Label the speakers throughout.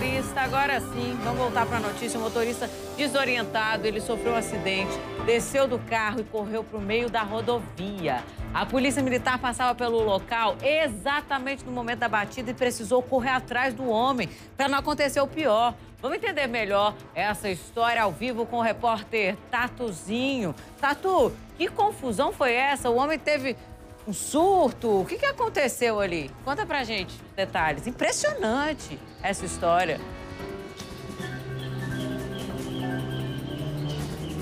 Speaker 1: motorista, agora sim, vamos voltar para a notícia. O motorista desorientado, ele sofreu um acidente, desceu do carro e correu para o meio da rodovia. A polícia militar passava pelo local exatamente no momento da batida e precisou correr atrás do homem para não acontecer o pior. Vamos entender melhor essa história ao vivo com o repórter Tatuzinho. Tatu, que confusão foi essa? O homem teve um surto? O que, que aconteceu ali? Conta pra gente detalhes. Impressionante essa história.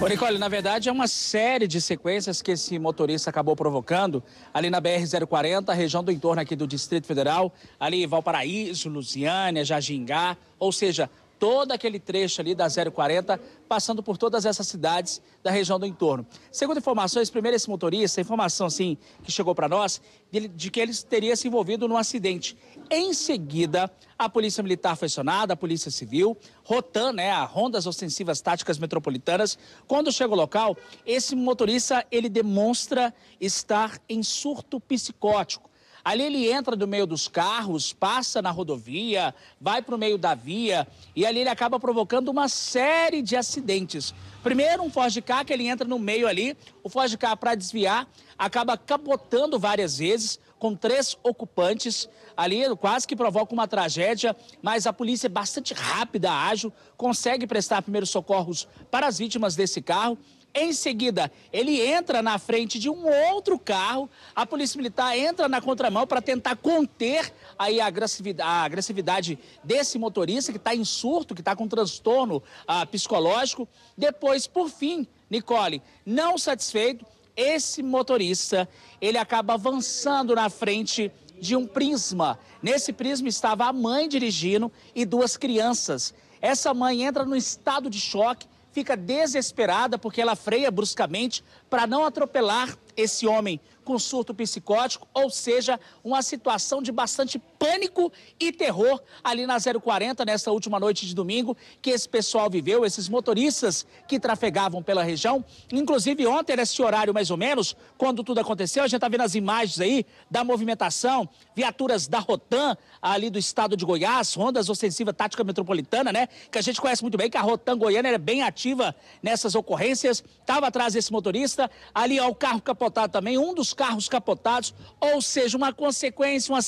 Speaker 2: Ô, Nicole, na verdade é uma série de sequências que esse motorista acabou provocando ali na BR-040, região do entorno aqui do Distrito Federal, ali Valparaíso, Lusiânia, Jajingá, ou seja, todo aquele trecho ali da 040, passando por todas essas cidades da região do entorno. Segundo informações, primeiro esse motorista, informação assim que chegou para nós, de, de, que ele teria se envolvido num acidente. Em seguida, a Polícia Militar foi acionada, a Polícia Civil, Rotan, né, a Rondas Ostensivas Táticas Metropolitanas. Quando chega ao local, esse motorista, ele demonstra estar em surto psicótico. Ali ele entra do meio dos carros, passa na rodovia, vai para o meio da via e ali ele acaba provocando uma série de acidentes. Primeiro, um Ford Ka que ele entra no meio ali, o Ford Ka para desviar acaba capotando várias vezes com três ocupantes ali, quase que provoca uma tragédia, mas a polícia é bastante rápida, ágil, consegue prestar primeiros socorros para as vítimas desse carro. Em seguida, ele entra na frente de um outro carro. A polícia militar entra na contramão para tentar conter aí a agressividade, a agressividade desse motorista que está em surto, que está com transtorno ah, psicológico. Depois, por fim, Nicole, não satisfeito, esse motorista ele acaba avançando na frente de um prisma. Nesse prisma estava a mãe dirigindo e duas crianças. Essa mãe entra no estado de choque, fica desesperada porque ela freia bruscamente para não atropelar esse homem com surto psicótico, ou seja, uma situação de bastante pânico e terror ali na 040, nessa última noite de domingo, que esse pessoal viveu, esses motoristas que trafegavam pela região. Inclusive, ontem, nesse horário mais ou menos, quando tudo aconteceu, a gente está vendo as imagens aí da movimentação, viaturas da Rotan, ali do estado de Goiás, rondas ofensiva tática metropolitana, né? Que a gente conhece muito bem, que a Rotan goiana é bem ativa nessas ocorrências. Estava atrás desse motorista, ali, ó, o carro capotado capotado também, um dos carros capotados, ou seja, uma consequência, uma,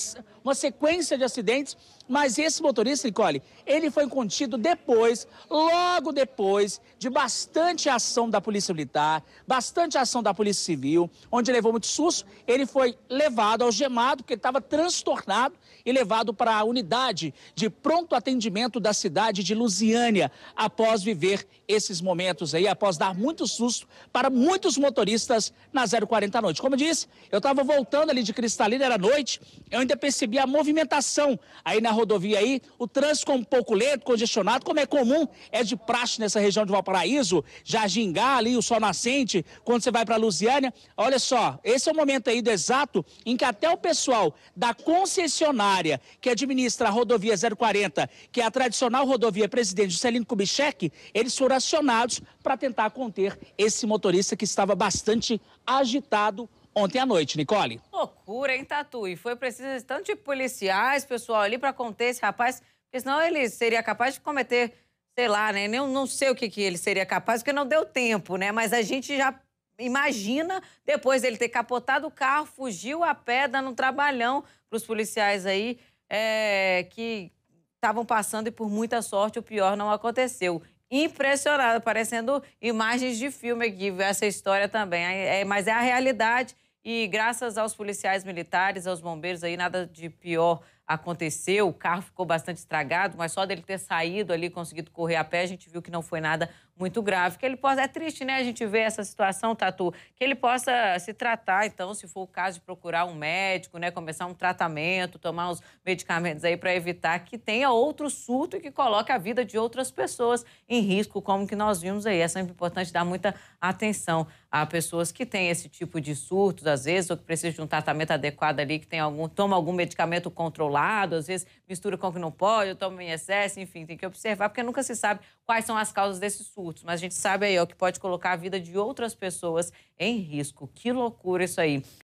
Speaker 2: uma sequência de acidentes, mas esse motorista, Nicole, ele foi contido depois, logo depois de bastante ação da Polícia Militar, bastante ação da Polícia Civil, onde levou muito susto, ele foi levado algemado, porque estava transtornado e levado para a unidade de pronto atendimento da cidade de Lusiânia, após viver esses momentos aí, após dar muito susto para muitos motoristas na 040 à noite. Como eu disse, eu estava voltando ali de Cristalina, era noite, eu ainda percebi a movimentação aí na rodovia aí, o trânsito um pouco lento, congestionado, como é comum, é de praxe nessa região de Valparaíso, Jajingá ali, o Sol Nascente, quando você vai para Lusiânia, olha só, esse é o momento aí do exato em que até o pessoal da concessionária que administra a rodovia 040, que é a tradicional rodovia Presidente Juscelino Kubitschek, eles foram acionados para tentar conter esse motorista que estava bastante agitado ontem à noite, Nicole.
Speaker 1: Loucura, hein, Tatu? E foi preciso tanto de policiais, pessoal, ali para conter esse rapaz, porque senão ele seria capaz de cometer, sei lá, né? Eu não sei o que, que ele seria capaz, porque não deu tempo, né? Mas a gente já imagina, depois dele ter capotado o carro, fugiu a pé, dando um trabalhão para os policiais aí é, que estavam passando e, por muita sorte, o pior não aconteceu impressionada, parecendo imagens de filme aqui, essa história também. É, mas é a realidade e graças aos policiais militares, aos bombeiros aí, nada de pior aconteceu. O carro ficou bastante estragado, mas só dele ter saído ali, conseguido correr a pé, a gente viu que não foi nada muito grave. Que ele possa. É triste, né, a gente ver essa situação, Tatu? Que ele possa se tratar, então, se for o caso de procurar um médico, né? Começar um tratamento, tomar os medicamentos aí para evitar que tenha outro surto e que coloque a vida de outras pessoas em risco, como que nós vimos aí. É sempre importante dar muita atenção a pessoas que têm esse tipo de surtos, às vezes, ou que precisam de um tratamento adequado ali, que tem algum, toma algum medicamento controlado, às vezes mistura com o que não pode, toma em excesso, enfim, tem que observar, porque nunca se sabe quais são as causas desses surtos. Mas a gente sabe aí, ó, que pode colocar a vida de outras pessoas em risco. Que loucura isso aí.